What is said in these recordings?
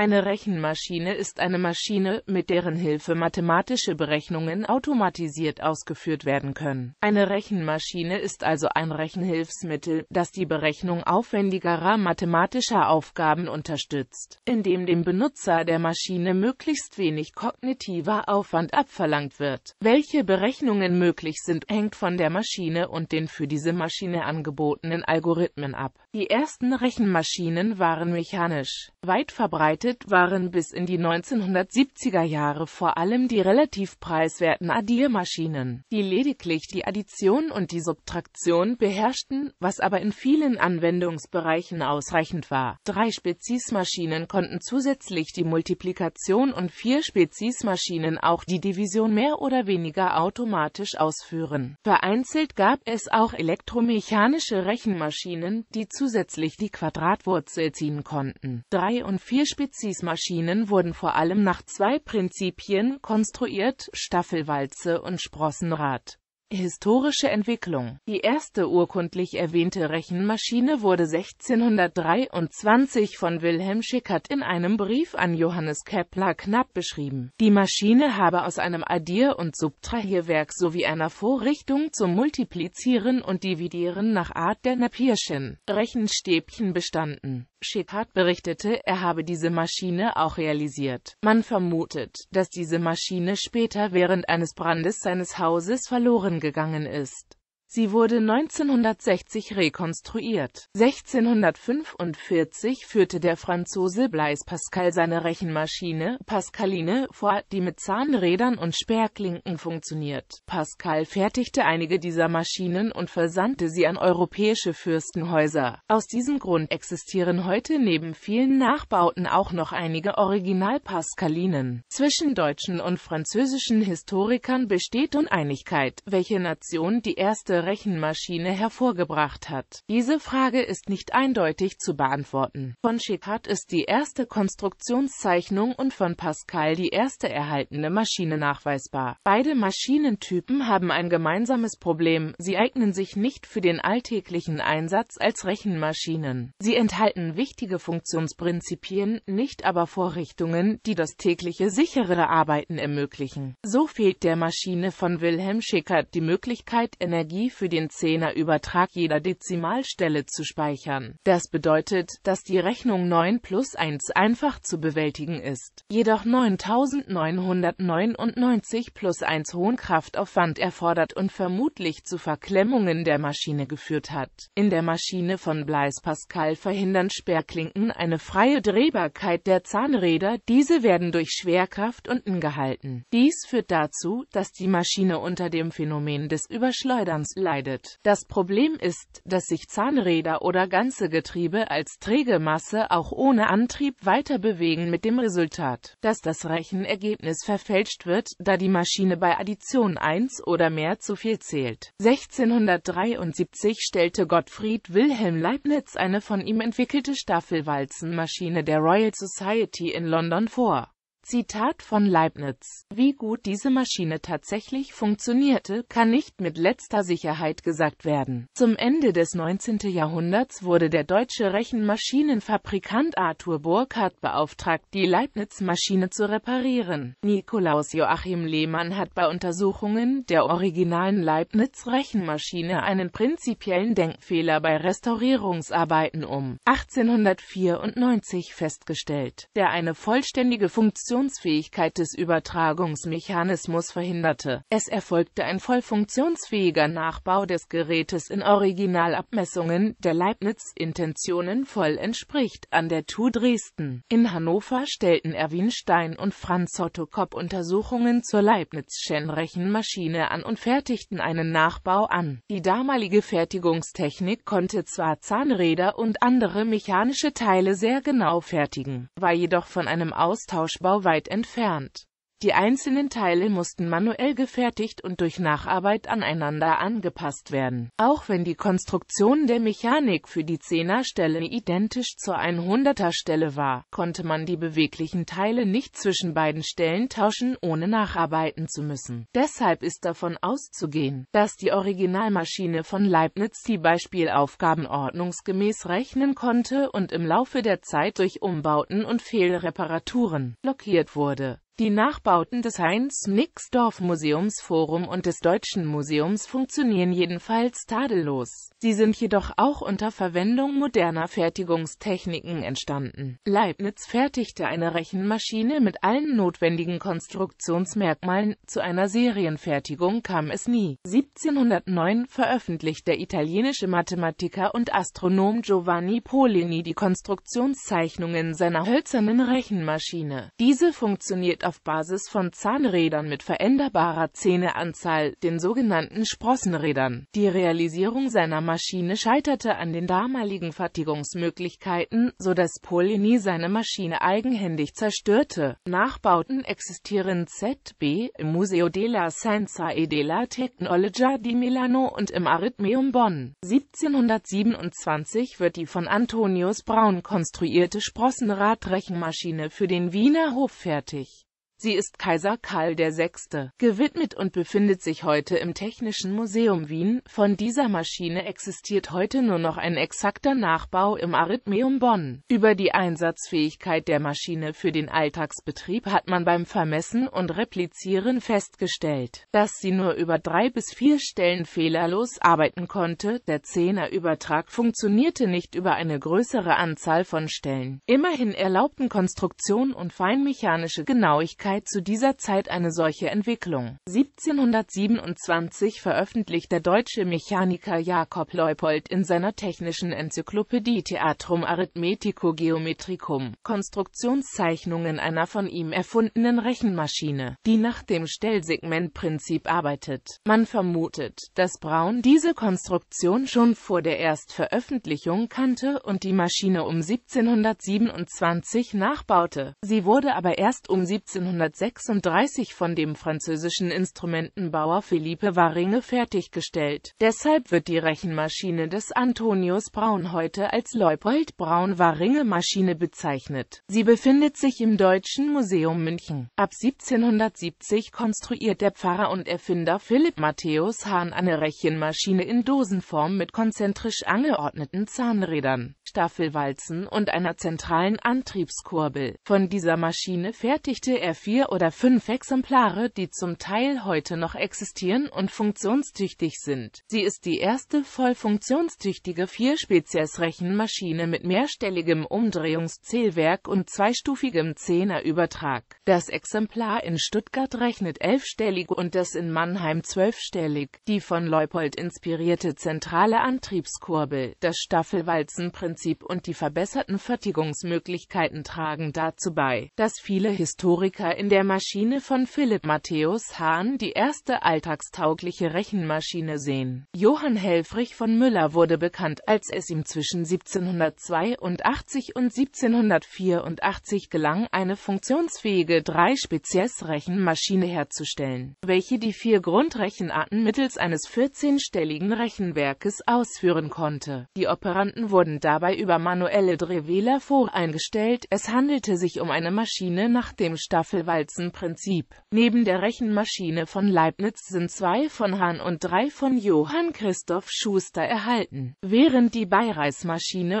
Eine Rechenmaschine ist eine Maschine, mit deren Hilfe mathematische Berechnungen automatisiert ausgeführt werden können. Eine Rechenmaschine ist also ein Rechenhilfsmittel, das die Berechnung aufwendigerer mathematischer Aufgaben unterstützt, indem dem Benutzer der Maschine möglichst wenig kognitiver Aufwand abverlangt wird. Welche Berechnungen möglich sind, hängt von der Maschine und den für diese Maschine angebotenen Algorithmen ab. Die ersten Rechenmaschinen waren mechanisch. Weit verbreitet waren bis in die 1970er Jahre vor allem die relativ preiswerten Addiermaschinen, die lediglich die Addition und die Subtraktion beherrschten, was aber in vielen Anwendungsbereichen ausreichend war. Drei Speziesmaschinen konnten zusätzlich die Multiplikation und vier Speziesmaschinen auch die Division mehr oder weniger automatisch ausführen. Vereinzelt gab es auch elektromechanische Rechenmaschinen, die zusätzlich die Quadratwurzel ziehen konnten. Drei- und Vierspezies-Maschinen wurden vor allem nach zwei Prinzipien konstruiert, Staffelwalze und Sprossenrad Historische Entwicklung Die erste urkundlich erwähnte Rechenmaschine wurde 1623 von Wilhelm Schickert in einem Brief an Johannes Kepler knapp beschrieben. Die Maschine habe aus einem Addier- und Subtrahierwerk sowie einer Vorrichtung zum Multiplizieren und Dividieren nach Art der Napierschen Rechenstäbchen bestanden. Schickard berichtete, er habe diese Maschine auch realisiert. Man vermutet, dass diese Maschine später während eines Brandes seines Hauses verloren gegangen ist. Sie wurde 1960 rekonstruiert. 1645 führte der Franzose Blaise Pascal seine Rechenmaschine, Pascaline, vor, die mit Zahnrädern und Sperrklinken funktioniert. Pascal fertigte einige dieser Maschinen und versandte sie an europäische Fürstenhäuser. Aus diesem Grund existieren heute neben vielen Nachbauten auch noch einige Original-Pascalinen. Zwischen deutschen und französischen Historikern besteht Uneinigkeit, welche Nation die erste Rechenmaschine hervorgebracht hat? Diese Frage ist nicht eindeutig zu beantworten. Von Schickard ist die erste Konstruktionszeichnung und von Pascal die erste erhaltene Maschine nachweisbar. Beide Maschinentypen haben ein gemeinsames Problem, sie eignen sich nicht für den alltäglichen Einsatz als Rechenmaschinen. Sie enthalten wichtige Funktionsprinzipien, nicht aber Vorrichtungen, die das tägliche sichere Arbeiten ermöglichen. So fehlt der Maschine von Wilhelm Schickert die Möglichkeit, Energie für den Zehnerübertrag jeder Dezimalstelle zu speichern. Das bedeutet, dass die Rechnung 9 plus 1 einfach zu bewältigen ist. Jedoch 9999 plus 1 hohen Kraftaufwand erfordert und vermutlich zu Verklemmungen der Maschine geführt hat. In der Maschine von Blaise Pascal verhindern Sperrklinken eine freie Drehbarkeit der Zahnräder, diese werden durch Schwerkraft unten gehalten. Dies führt dazu, dass die Maschine unter dem Phänomen des Überschleuderns leidet. Das Problem ist, dass sich Zahnräder oder ganze Getriebe als träge Masse auch ohne Antrieb weiter bewegen mit dem Resultat, dass das Rechenergebnis verfälscht wird, da die Maschine bei Addition 1 oder mehr zu viel zählt. 1673 stellte Gottfried Wilhelm Leibniz eine von ihm entwickelte Staffelwalzenmaschine der Royal Society in London vor Zitat von Leibniz. Wie gut diese Maschine tatsächlich funktionierte, kann nicht mit letzter Sicherheit gesagt werden. Zum Ende des 19. Jahrhunderts wurde der deutsche Rechenmaschinenfabrikant Arthur Burkhardt beauftragt, die Leibniz-Maschine zu reparieren. Nikolaus Joachim Lehmann hat bei Untersuchungen der originalen Leibniz-Rechenmaschine einen prinzipiellen Denkfehler bei Restaurierungsarbeiten um 1894 festgestellt, der eine vollständige Funktion Funktionsfähigkeit des Übertragungsmechanismus verhinderte. Es erfolgte ein voll funktionsfähiger Nachbau des Gerätes in Originalabmessungen, der Leibniz-Intentionen voll entspricht, an der TU Dresden. In Hannover stellten Erwin Stein und Franz Otto Kopp Untersuchungen zur Leibnizschen Rechenmaschine an und fertigten einen Nachbau an. Die damalige Fertigungstechnik konnte zwar Zahnräder und andere mechanische Teile sehr genau fertigen, war jedoch von einem Austauschbau weit entfernt. Die einzelnen Teile mussten manuell gefertigt und durch Nacharbeit aneinander angepasst werden. Auch wenn die Konstruktion der Mechanik für die Zehnerstelle identisch zur 100er Stelle war, konnte man die beweglichen Teile nicht zwischen beiden Stellen tauschen, ohne nacharbeiten zu müssen. Deshalb ist davon auszugehen, dass die Originalmaschine von Leibniz die Beispielaufgaben ordnungsgemäß rechnen konnte und im Laufe der Zeit durch Umbauten und Fehlreparaturen blockiert wurde. Die Nachbauten des Heinz-Nixdorf-Museums-Forum und des Deutschen Museums funktionieren jedenfalls tadellos. Sie sind jedoch auch unter Verwendung moderner Fertigungstechniken entstanden. Leibniz fertigte eine Rechenmaschine mit allen notwendigen Konstruktionsmerkmalen, zu einer Serienfertigung kam es nie. 1709 veröffentlicht der italienische Mathematiker und Astronom Giovanni Polini die Konstruktionszeichnungen seiner hölzernen Rechenmaschine. Diese funktioniert auf Basis von Zahnrädern mit veränderbarer Zähneanzahl, den sogenannten Sprossenrädern. Die Realisierung seiner Maschine scheiterte an den damaligen Fertigungsmöglichkeiten, so dass Poligny seine Maschine eigenhändig zerstörte. Nachbauten existieren ZB im Museo della Senza e della Tecnologia di Milano und im Arithmeum Bonn. 1727 wird die von Antonius Braun konstruierte Sprossenradrechenmaschine für den Wiener Hof fertig Sie ist Kaiser Karl VI. gewidmet und befindet sich heute im Technischen Museum Wien. Von dieser Maschine existiert heute nur noch ein exakter Nachbau im Arithmeum Bonn. Über die Einsatzfähigkeit der Maschine für den Alltagsbetrieb hat man beim Vermessen und Replizieren festgestellt, dass sie nur über drei bis vier Stellen fehlerlos arbeiten konnte. Der Zehnerübertrag funktionierte nicht über eine größere Anzahl von Stellen. Immerhin erlaubten Konstruktion und feinmechanische Genauigkeit Wirklichkeit zu dieser Zeit eine solche Entwicklung. 1727 veröffentlicht der deutsche Mechaniker Jakob Leupold in seiner technischen Enzyklopädie Theatrum Arithmetico Geometricum Konstruktionszeichnungen einer von ihm erfundenen Rechenmaschine, die nach dem Stellsegmentprinzip arbeitet. Man vermutet, dass Braun diese Konstruktion schon vor der Erstveröffentlichung kannte und die Maschine um 1727 nachbaute. Sie wurde aber erst um 1727 1936 von dem französischen Instrumentenbauer Philippe Varinge fertiggestellt. Deshalb wird die Rechenmaschine des Antonius Braun heute als Leupold Braun-Varinge-Maschine bezeichnet. Sie befindet sich im Deutschen Museum München. Ab 1770 konstruiert der Pfarrer und Erfinder Philipp Matthäus Hahn eine Rechenmaschine in Dosenform mit konzentrisch angeordneten Zahnrädern, Staffelwalzen und einer zentralen Antriebskurbel. Von dieser Maschine fertigte er vier oder fünf Exemplare, die zum Teil heute noch existieren und funktionstüchtig sind. Sie ist die erste voll funktionstüchtige Vierspezies-Rechenmaschine mit mehrstelligem Umdrehungszählwerk und zweistufigem Zehnerübertrag. Das Exemplar in Stuttgart rechnet elfstellig und das in Mannheim zwölfstellig. Die von Leupold inspirierte zentrale Antriebskurbel, das Staffelwalzenprinzip und die verbesserten Fertigungsmöglichkeiten tragen dazu bei, dass viele Historiker in der Maschine von Philipp Matthäus Hahn die erste alltagstaugliche Rechenmaschine sehen. Johann Helfrich von Müller wurde bekannt, als es ihm zwischen 1782 und 1784 gelang, eine funktionsfähige Drei-Spezies-Rechenmaschine herzustellen, welche die vier Grundrechenarten mittels eines 14-stelligen Rechenwerkes ausführen konnte. Die Operanten wurden dabei über manuelle Drehwähler voreingestellt, es handelte sich um eine Maschine nach dem Staffel Walzenprinzip. Neben der Rechenmaschine von Leibniz sind zwei von Hahn und drei von Johann Christoph Schuster erhalten, während die bayreis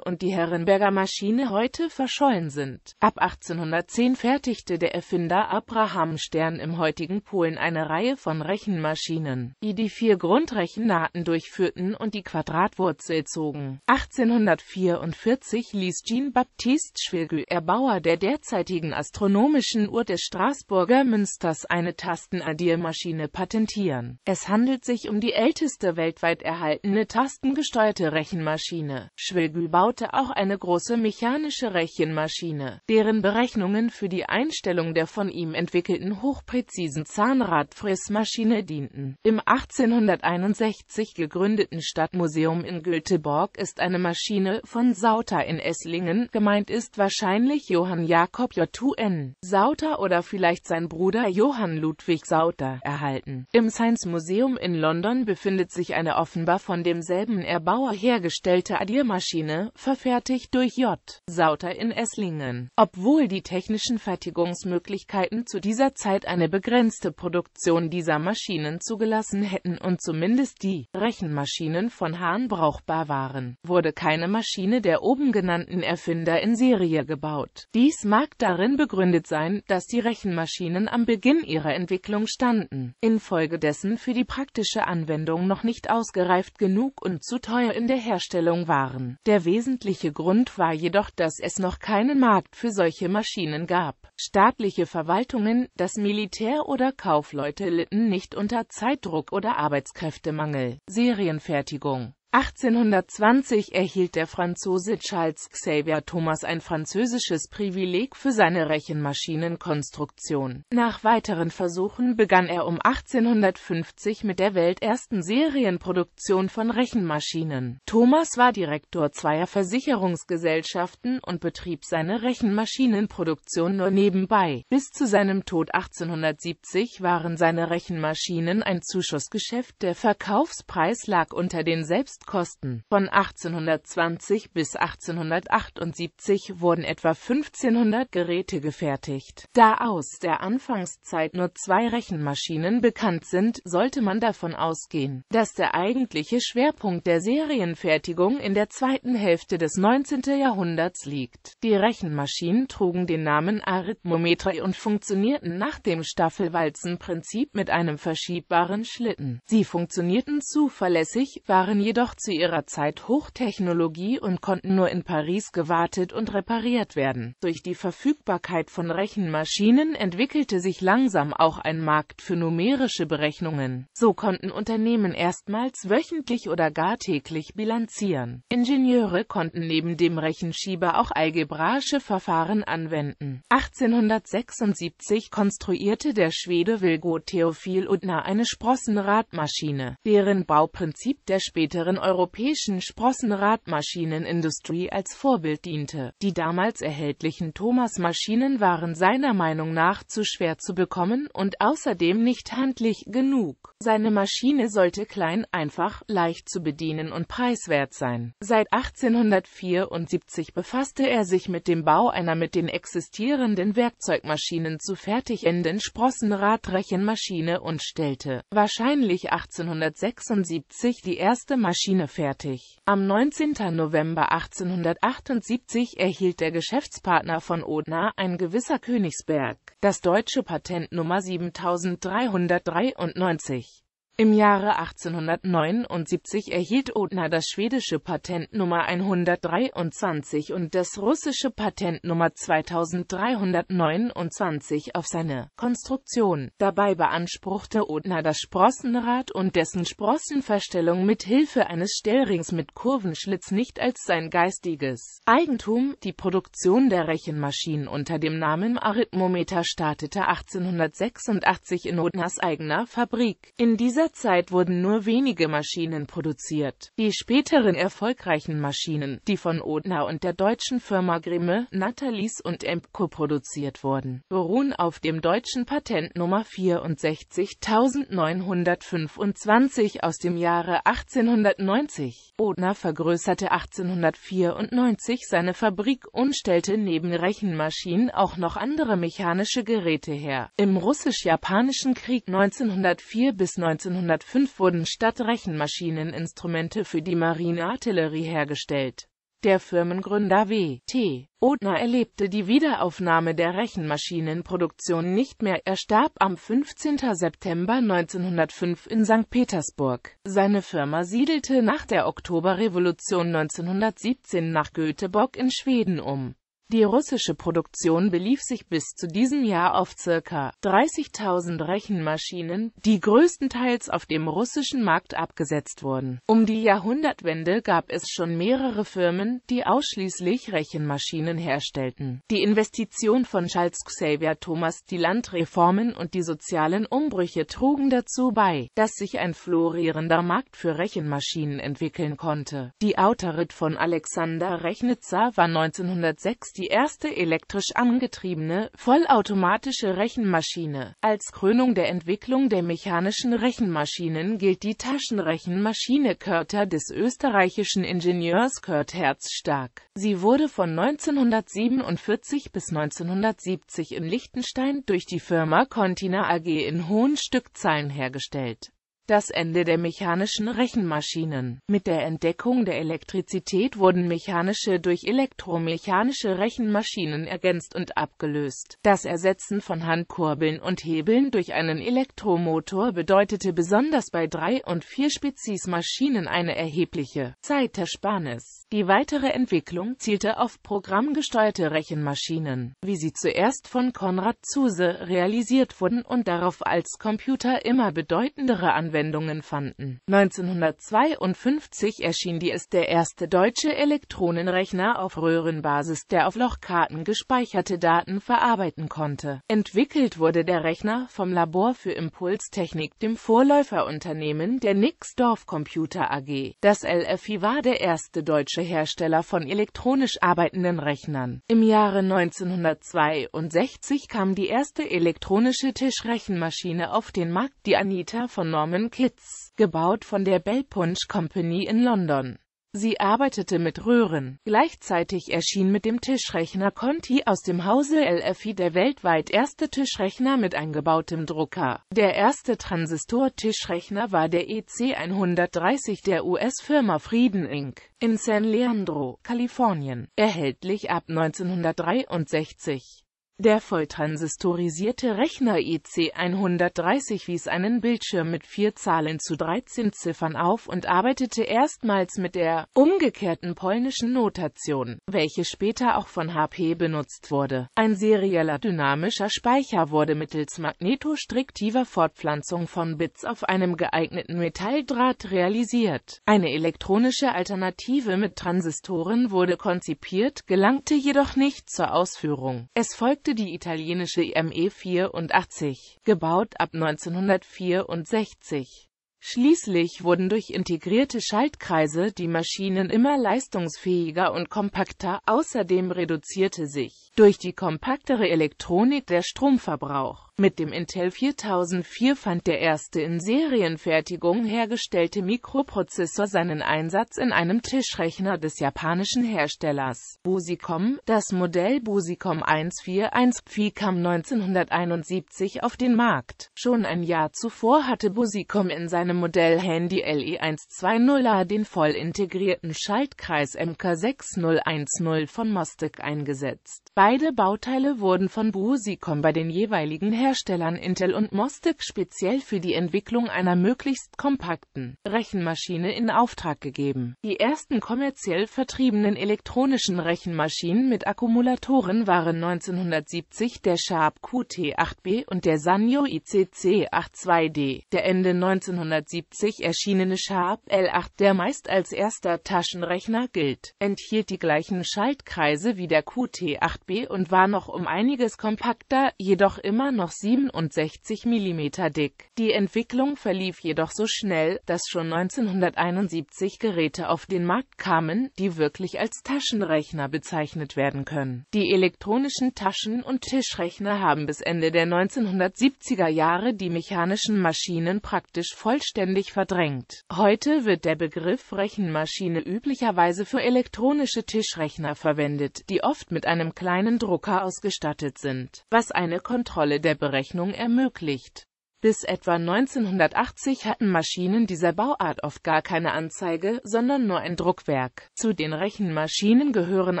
und die Herrenberger Maschine heute verschollen sind. Ab 1810 fertigte der Erfinder Abraham Stern im heutigen Polen eine Reihe von Rechenmaschinen, die die vier Grundrechenarten durchführten und die Quadratwurzel zogen. 1844 ließ Jean-Baptiste Schwirgü, Erbauer der derzeitigen astronomischen Uhr des Straßburger Münsters eine Tastenaddiermaschine patentieren. Es handelt sich um die älteste weltweit erhaltene tastengesteuerte Rechenmaschine. Schwilgül baute auch eine große mechanische Rechenmaschine, deren Berechnungen für die Einstellung der von ihm entwickelten hochpräzisen Zahnradfrissmaschine dienten. Im 1861 gegründeten Stadtmuseum in Göteborg ist eine Maschine von Sauter in Esslingen, gemeint ist wahrscheinlich Johann Jakob J.U.N. Sauter oder oder vielleicht sein Bruder Johann Ludwig Sauter, erhalten. Im Science Museum in London befindet sich eine offenbar von demselben Erbauer hergestellte Adiermaschine, verfertigt durch J. Sauter in Esslingen. Obwohl die technischen Fertigungsmöglichkeiten zu dieser Zeit eine begrenzte Produktion dieser Maschinen zugelassen hätten und zumindest die Rechenmaschinen von Hahn brauchbar waren, wurde keine Maschine der oben genannten Erfinder in Serie gebaut. Dies mag darin begründet sein, dass die Rechenmaschinen am Beginn ihrer Entwicklung standen, infolgedessen für die praktische Anwendung noch nicht ausgereift genug und zu teuer in der Herstellung waren. Der wesentliche Grund war jedoch, dass es noch keinen Markt für solche Maschinen gab. Staatliche Verwaltungen, das Militär oder Kaufleute litten nicht unter Zeitdruck oder Arbeitskräftemangel. Serienfertigung 1820 erhielt der Franzose Charles Xavier Thomas ein französisches Privileg für seine Rechenmaschinenkonstruktion. Nach weiteren Versuchen begann er um 1850 mit der weltersten Serienproduktion von Rechenmaschinen. Thomas war Direktor zweier Versicherungsgesellschaften und betrieb seine Rechenmaschinenproduktion nur nebenbei. Bis zu seinem Tod 1870 waren seine Rechenmaschinen ein Zuschussgeschäft, der Verkaufspreis lag unter den selbst Kosten. Von 1820 bis 1878 wurden etwa 1500 Geräte gefertigt. Da aus der Anfangszeit nur zwei Rechenmaschinen bekannt sind, sollte man davon ausgehen, dass der eigentliche Schwerpunkt der Serienfertigung in der zweiten Hälfte des 19. Jahrhunderts liegt. Die Rechenmaschinen trugen den Namen Arithmometer und funktionierten nach dem Staffelwalzenprinzip mit einem verschiebbaren Schlitten. Sie funktionierten zuverlässig, waren jedoch zu ihrer Zeit Hochtechnologie und konnten nur in Paris gewartet und repariert werden. Durch die Verfügbarkeit von Rechenmaschinen entwickelte sich langsam auch ein Markt für numerische Berechnungen. So konnten Unternehmen erstmals wöchentlich oder gar täglich bilanzieren. Ingenieure konnten neben dem Rechenschieber auch algebraische Verfahren anwenden. 1876 konstruierte der Schwede Wilgo Theophil Utner eine Sprossenradmaschine, deren Bauprinzip der späteren anderen europäischen Sprossenradmaschinenindustrie als Vorbild diente. Die damals erhältlichen Thomas-Maschinen waren seiner Meinung nach zu schwer zu bekommen und außerdem nicht handlich genug. Seine Maschine sollte klein, einfach, leicht zu bedienen und preiswert sein. Seit 1874 befasste er sich mit dem Bau einer mit den existierenden Werkzeugmaschinen zu fertigenden Sprossenradrechenmaschine und stellte, wahrscheinlich 1876, die erste Maschine Maschine fertig. Am 19. November 1878 erhielt der Geschäftspartner von Odner, ein gewisser Königsberg, das deutsche Patent Nummer 7393. Im Jahre 1879 erhielt Odner das schwedische Patent Nummer 123 und das russische Patent Nummer 2329 auf seine Konstruktion. Dabei beanspruchte Odner das Sprossenrad und dessen Sprossenverstellung mit Hilfe eines Stellrings mit Kurvenschlitz nicht als sein geistiges Eigentum. Die Produktion der Rechenmaschinen unter dem Namen Arithmometer startete 1886 in Odners eigener Fabrik. In dieser dieser Zeit wurden nur wenige Maschinen produziert. Die späteren erfolgreichen Maschinen, die von Odner und der deutschen Firma Grimme, Natalis und Empco produziert wurden, beruhen auf dem deutschen Patent Nummer 64925 aus dem Jahre 1890. Odner vergrößerte 1894 seine Fabrik und stellte neben Rechenmaschinen auch noch andere mechanische Geräte her. Im russisch-japanischen Krieg 1904 bis 1905 1905 wurden statt Rechenmaschinen Instrumente für die Marineartillerie hergestellt. Der Firmengründer W. T. Odner erlebte die Wiederaufnahme der Rechenmaschinenproduktion nicht mehr, er starb am 15. September 1905 in St. Petersburg. Seine Firma siedelte nach der Oktoberrevolution 1917 nach Göteborg in Schweden um die russische Produktion belief sich bis zu diesem Jahr auf ca. 30.000 Rechenmaschinen, die größtenteils auf dem russischen Markt abgesetzt wurden. Um die Jahrhundertwende gab es schon mehrere Firmen, die ausschließlich Rechenmaschinen herstellten. Die Investition von Charles Xavier Thomas, die Landreformen und die sozialen Umbrüche trugen dazu bei, dass sich ein florierender Markt für Rechenmaschinen entwickeln konnte. Die Autorit von Alexander Rechnitzer war 1906 die erste elektrisch angetriebene, vollautomatische Rechenmaschine. Als Krönung der Entwicklung der mechanischen Rechenmaschinen gilt die Taschenrechenmaschine Körter des österreichischen Ingenieurs Kurt Herz Stark. Sie wurde von 1947 bis 1970 in Liechtenstein durch die Firma Contina AG in hohen Stückzahlen hergestellt. Das Ende der mechanischen Rechenmaschinen Mit der Entdeckung der Elektrizität wurden mechanische durch elektromechanische Rechenmaschinen ergänzt und abgelöst. Das Ersetzen von Handkurbeln und Hebeln durch einen Elektromotor bedeutete besonders bei drei- und vier-Spezies-Maschinen eine erhebliche Zeitersparnis. Die weitere Entwicklung zielte auf programmgesteuerte Rechenmaschinen, wie sie zuerst von Konrad Zuse realisiert wurden und darauf als Computer immer bedeutendere Anwendungen Anwendungen fanden. 1952 erschien die der erste deutsche Elektronenrechner auf Röhrenbasis, der auf Lochkarten gespeicherte Daten verarbeiten konnte. Entwickelt wurde der Rechner vom Labor für Impulstechnik, dem Vorläuferunternehmen der Nixdorf Computer AG. Das LFI war der erste deutsche Hersteller von elektronisch arbeitenden Rechnern. Im Jahre 1962 kam die erste elektronische Tischrechenmaschine auf den Markt, die Anita von Norman William Kitts, gebaut von der Bell Punch Company in London. Sie arbeitete mit Röhren. Gleichzeitig erschien mit dem Tischrechner Conti aus dem Hause LFI der weltweit erste Tischrechner mit eingebautem Drucker. Der erste Transistor-Tischrechner war der EC130 der US-Firma Frieden Inc. in San Leandro, Kalifornien, erhältlich ab 1963. Der volltransistorisierte Rechner e IC130 wies einen Bildschirm mit vier Zahlen zu 13 Ziffern auf und arbeitete erstmals mit der umgekehrten polnischen Notation, welche später auch von HP benutzt wurde. Ein serieller dynamischer Speicher wurde mittels magnetostriktiver Fortpflanzung von Bits auf einem geeigneten Metalldraht realisiert. Eine elektronische Alternative mit Transistoren wurde konzipiert, gelangte jedoch nicht zur Ausführung. Es folgte folgte die italienische ME 84, gebaut ab 1964. Schließlich wurden durch integrierte Schaltkreise die Maschinen immer leistungsfähiger und kompakter, außerdem reduzierte sich durch die kompaktere Elektronik der Stromverbrauch. Mit dem Intel 4004 fand der erste in Serienfertigung hergestellte Mikroprozessor seinen Einsatz in einem Tischrechner des japanischen Herstellers Busicom. Das Modell Busicom 141 Pfi kam 1971 auf den Markt. Schon ein Jahr zuvor hatte Busicom in seinem Modell Handy LE120A den voll integrierten Schaltkreis MK6010 von Mostek eingesetzt. Bei Beide Bauteile wurden von Brucicom bei den jeweiligen Herstellern Intel und Mostek speziell für die Entwicklung einer möglichst kompakten Rechenmaschine in Auftrag gegeben. Die ersten kommerziell vertriebenen elektronischen Rechenmaschinen mit Akkumulatoren waren 1970 der Sharp QT8B und der Sanyo ICC82D. Der Ende 1970 erschienene Sharp L8, der meist als erster Taschenrechner gilt, enthielt die gleichen Schaltkreise wie der QT8B und war noch um einiges kompakter, jedoch immer noch 67 mm dick. Die Entwicklung verlief jedoch so schnell, dass schon 1971 Geräte auf den Markt kamen, die wirklich als Taschenrechner bezeichnet werden können. Die elektronischen Taschen- und Tischrechner haben bis Ende der 1970er Jahre die mechanischen Maschinen praktisch vollständig verdrängt. Heute wird der Begriff Rechenmaschine üblicherweise für elektronische Tischrechner verwendet, die oft mit einem kleinen einen Drucker ausgestattet sind, was eine Kontrolle der Berechnung ermöglicht bis etwa 1980 hatten Maschinen dieser Bauart oft gar keine Anzeige, sondern nur ein Druckwerk. Zu den Rechenmaschinen gehören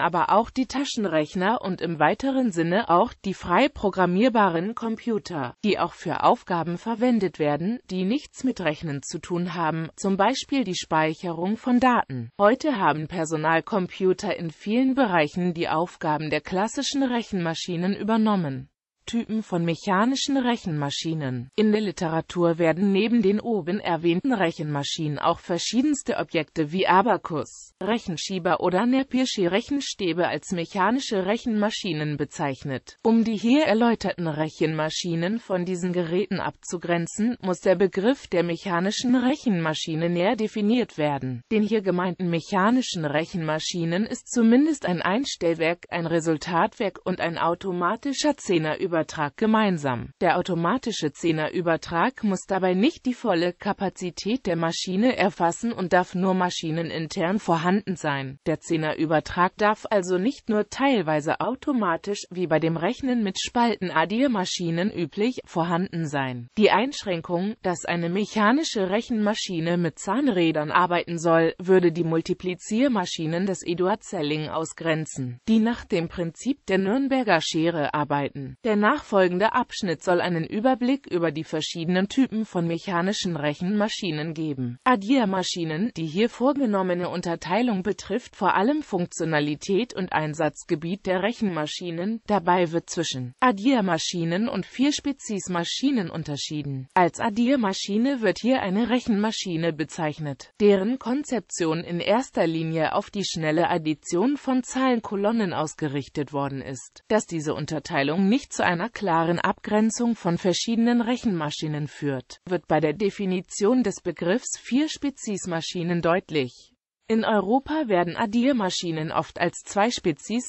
aber auch die Taschenrechner und im weiteren Sinne auch die frei programmierbaren Computer, die auch für Aufgaben verwendet werden, die nichts mit Rechnen zu tun haben, zum Beispiel die Speicherung von Daten. Heute haben Personalcomputer in vielen Bereichen die Aufgaben der klassischen Rechenmaschinen übernommen. Typen von mechanischen Rechenmaschinen. In der Literatur werden neben den oben erwähnten Rechenmaschinen auch verschiedenste Objekte wie Abakus, Rechenschieber oder Nepirsche Rechenstäbe als mechanische Rechenmaschinen bezeichnet. Um die hier erläuterten Rechenmaschinen von diesen Geräten abzugrenzen, muss der Begriff der mechanischen Rechenmaschine näher definiert werden. Den hier gemeinten mechanischen Rechenmaschinen ist zumindest ein Einstellwerk, ein Resultatwerk und ein automatischer Zehner über Zehnerübertrag gemeinsam. Der automatische Zehnerübertrag muss dabei nicht die volle Kapazität der Maschine erfassen und darf nur maschinenintern vorhanden sein. Der Zehnerübertrag darf also nicht nur teilweise automatisch, wie bei dem Rechnen mit Spaltenaddiermaschinen üblich, vorhanden sein. Die Einschränkung, dass eine mechanische Rechenmaschine mit Zahnrädern arbeiten soll, würde die Multipliziermaschinen des Eduard Zelling ausgrenzen, die nach dem Prinzip der Nürnberger Schere arbeiten. Der nachfolgende Abschnitt soll einen Überblick über die verschiedenen Typen von mechanischen Rechenmaschinen geben. Addiermaschinen, die hier vorgenommene Unterteilung betrifft vor allem Funktionalität und Einsatzgebiet der Rechenmaschinen, dabei wird zwischen Addiermaschinen und vier spezies maschinen unterschieden. Als Addiermaschine wird hier eine Rechenmaschine bezeichnet, deren Konzeption in erster Linie auf die schnelle Addition von Zahlenkolonnen ausgerichtet worden ist. Dass diese Unterteilung nicht zu einem einer klaren Abgrenzung von verschiedenen Rechenmaschinen führt, wird bei der Definition des Begriffs vier Speziesmaschinen deutlich in Europa werden Adilmaschinen oft als zwei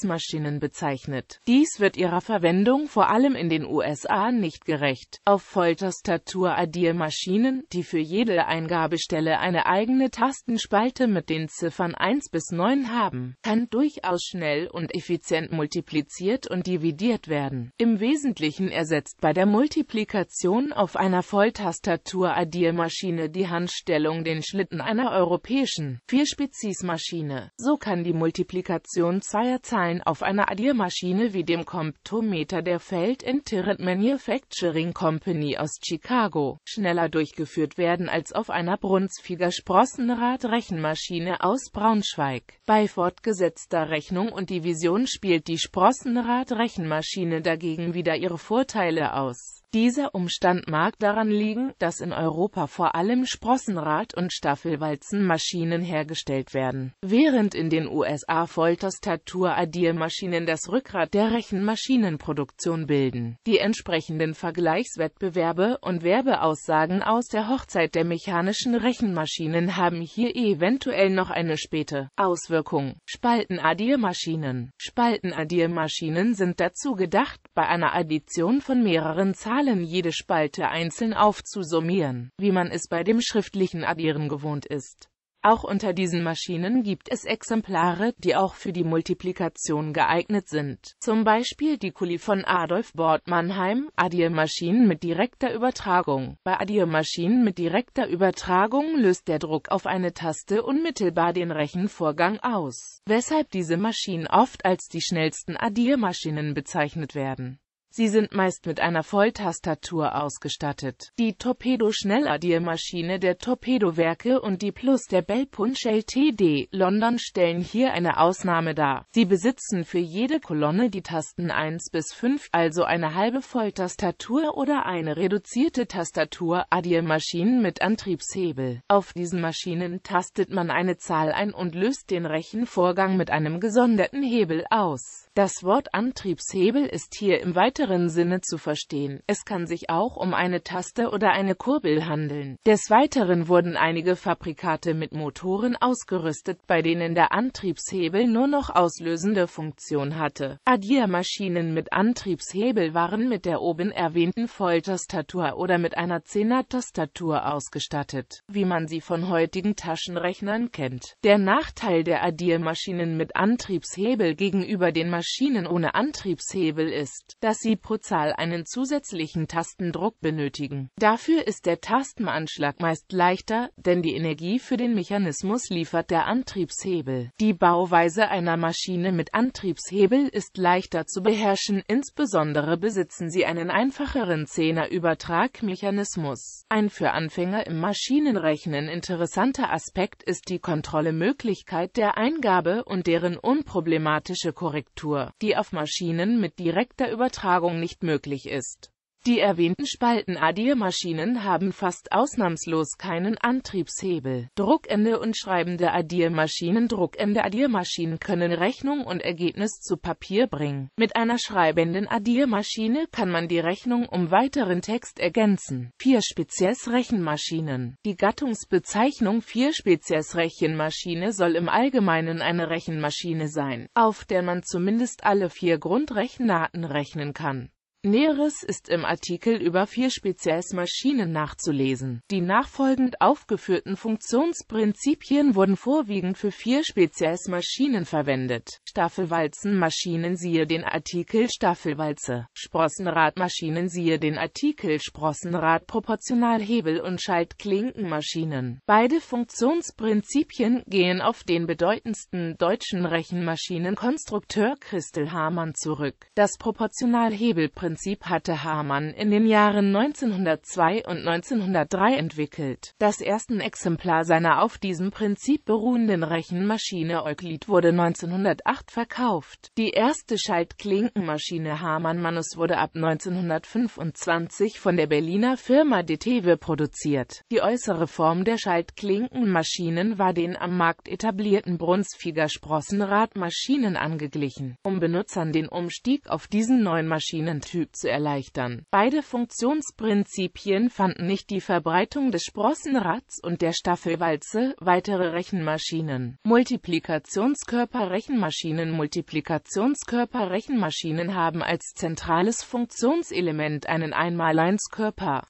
maschinen bezeichnet. Dies wird ihrer Verwendung vor allem in den USA nicht gerecht. Auf Volltastatur Adilmaschinen, die für jede Eingabestelle eine eigene Tastenspalte mit den Ziffern 1 bis 9 haben, kann durchaus schnell und effizient multipliziert und dividiert werden. Im Wesentlichen ersetzt bei der Multiplikation auf einer Volltastatur Adilmaschine die Handstellung den Schlitten einer europäischen Vierspitze Präzismaschine. So kann die Multiplikation zweier Zahlen auf einer Addiermaschine wie dem Comptometer der Feld Inherent Manufacturing Company aus Chicago schneller durchgeführt werden als auf einer Brunsfiger Sprossenrad-Rechenmaschine aus Braunschweig. Bei fortgesetzter Rechnung und Division spielt die Sprossenrad-Rechenmaschine dagegen wieder ihre Vorteile aus dieser Umstand mag daran liegen, dass in Europa vor allem Sprossenrad- und Staffelwalzenmaschinen hergestellt werden, während in den USA Volltastatur-Adiermaschinen das Rückgrat der Rechenmaschinenproduktion bilden. Die entsprechenden Vergleichswettbewerbe und Werbeaussagen aus der Hochzeit der mechanischen Rechenmaschinen haben hier eventuell noch eine späte Auswirkung. Spaltenadiermaschinen Spaltenadiermaschinen sind dazu gedacht, bei einer Addition von mehreren Zahlen allem jede Spalte einzeln aufzusummieren, wie man es bei dem schriftlichen Addieren gewohnt ist. Auch unter diesen Maschinen gibt es Exemplare, die auch für die Multiplikation geeignet sind, zum Beispiel die Kuli von Adolf Bordmannheim, Addiermaschinen mit direkter Übertragung. Bei Addiermaschinen mit direkter Übertragung löst der Druck auf eine Taste unmittelbar den Rechenvorgang aus, weshalb diese Maschinen oft als die schnellsten Addiermaschinen bezeichnet werden. Sie sind meist mit einer Volltastatur ausgestattet. Die Torpedo-Schnelladdiermaschine der Torpedowerke und die Plus der Bell Punch LTD London stellen hier eine Ausnahme dar. Sie besitzen für jede Kolonne die Tasten 1 bis 5, also eine halbe Volltastatur oder eine reduzierte Tastatur Addiermaschinen mit Antriebshebel. Auf diesen Maschinen tastet man eine Zahl ein und löst den Rechenvorgang mit einem gesonderten Hebel aus. Das Wort Antriebshebel ist hier im weiteren engeren Sinne zu verstehen. Es kann sich auch um eine Taste oder eine Kurbel handeln. Des Weiteren wurden einige Fabrikate mit Motoren ausgerüstet, bei denen der Antriebshebel nur noch auslösende Funktion hatte. Addiermaschinen mit Antriebshebel waren mit der oben erwähnten Volltastatur oder mit einer Zehner-Tastatur ausgestattet, wie man sie von heutigen Taschenrechnern kennt. Der Nachteil der Addiermaschinen mit Antriebshebel gegenüber den Maschinen ohne Antriebshebel ist, dass sie die pro Zahl einen zusätzlichen Tastendruck benötigen. Dafür ist der Tastenanschlag meist leichter, denn die Energie für den Mechanismus liefert der Antriebshebel. Die Bauweise einer Maschine mit Antriebshebel ist leichter zu beherrschen, insbesondere besitzen sie einen einfacheren Zehner-Übertragmechanismus. Ein für Anfänger im Maschinenrechnen interessanter Aspekt ist die Kontrollemöglichkeit der Eingabe und deren unproblematische Korrektur, die auf Maschinen mit direkter Übertragung Veränderung nicht möglich ist die erwähnten Spalten-Addiermaschinen haben fast ausnahmslos keinen Antriebshebel. Druckende und schreibende Addiermaschinen Druckende Addiermaschinen können Rechnung und Ergebnis zu Papier bringen. Mit einer schreibenden Addiermaschine kann man die Rechnung um weiteren Text ergänzen. Vier Spezies Rechenmaschinen Die Gattungsbezeichnung Vier Spezies Rechenmaschine soll im Allgemeinen eine Rechenmaschine sein, auf der man zumindest alle vier Grundrechenarten rechnen kann. Näheres ist im Artikel über vier Spezies Maschinen nachzulesen. Die nachfolgend aufgeführten Funktionsprinzipien wurden vorwiegend für vier Spezies Maschinen verwendet. Staffelwalzenmaschinen siehe den Artikel Staffelwalze, Sprossenradmaschinen siehe den Artikel Sprossenrad Proportionalhebel und Schaltklinkenmaschinen. Beide Funktionsprinzipien gehen auf den bedeutendsten deutschen Rechenmaschinenkonstrukteur Christel Hamann zurück. Das Proportionalhebelprinzip Prinzip hatte Hamann in den Jahren 1902 und 1903 entwickelt. Das erste Exemplar seiner auf diesem Prinzip beruhenden Rechenmaschine Euklid wurde 1908 verkauft. Die erste Schaltklinkenmaschine Hamann-Manus wurde ab 1925 von der Berliner Firma DTW produziert. Die äußere Form der Schaltklinkenmaschinen war den am Markt etablierten Brunsfiger Sprossenradmaschinen angeglichen, um Benutzern den Umstieg auf diesen neuen Maschinentyp Prototyp zu erleichtern. Beide Funktionsprinzipien fanden nicht die Verbreitung des Sprossenrads und der Staffelwalze, weitere Rechenmaschinen. Multiplikationskörper Rechenmaschinen Multiplikationskörper Rechenmaschinen haben als zentrales Funktionselement einen einmaleins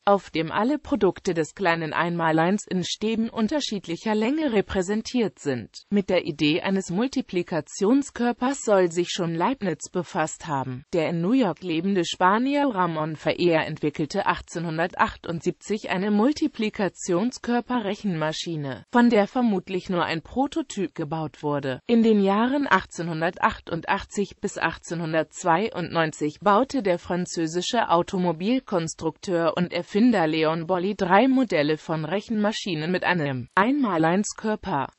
auf dem alle Produkte des kleinen Einmaleins in Stäben unterschiedlicher Länge repräsentiert sind. Mit der Idee eines Multiplikationskörpers soll sich schon Leibniz befasst haben. Der in New York lebende Spanier Ramon Ferrer entwickelte 1878 eine Multiplikationskörper-Rechenmaschine, von der vermutlich nur ein Prototyp gebaut wurde. In den Jahren 1888 bis 1892 baute der französische Automobilkonstrukteur und Erfinder Leon Bolli drei Modelle von Rechenmaschinen mit einem einmaleins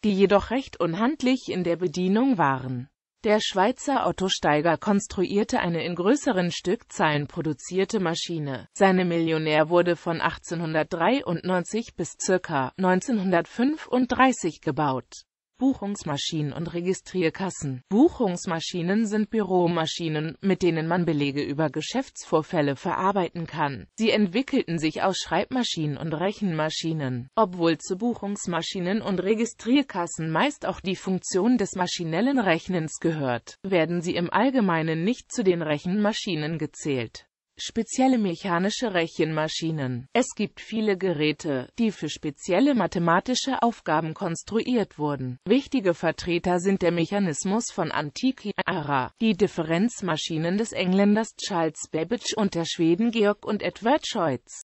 die jedoch recht unhandlich in der Bedienung waren der Schweizer Otto Steiger konstruierte eine in größeren Stückzahlen produzierte Maschine. Seine Millionär wurde von 1893 bis ca. 1935 gebaut Buchungsmaschinen und Registrierkassen. Buchungsmaschinen sind Büromaschinen, mit denen man Belege über Geschäftsvorfälle verarbeiten kann. Sie entwickelten sich aus Schreibmaschinen und Rechenmaschinen, obwohl zu Buchungsmaschinen und Registrierkassen meist auch die Funktion des maschinellen Rechnens gehört, werden sie im Allgemeinen nicht zu den Rechenmaschinen gezählt spezielle mechanische Rechenmaschinen. Es gibt viele Geräte, die für spezielle mathematische Aufgaben konstruiert wurden. Wichtige Vertreter sind der Mechanismus von Antiki Ara, die Differenzmaschinen des Engländers Charles Babbage und der Schweden Georg und Edward Scholz.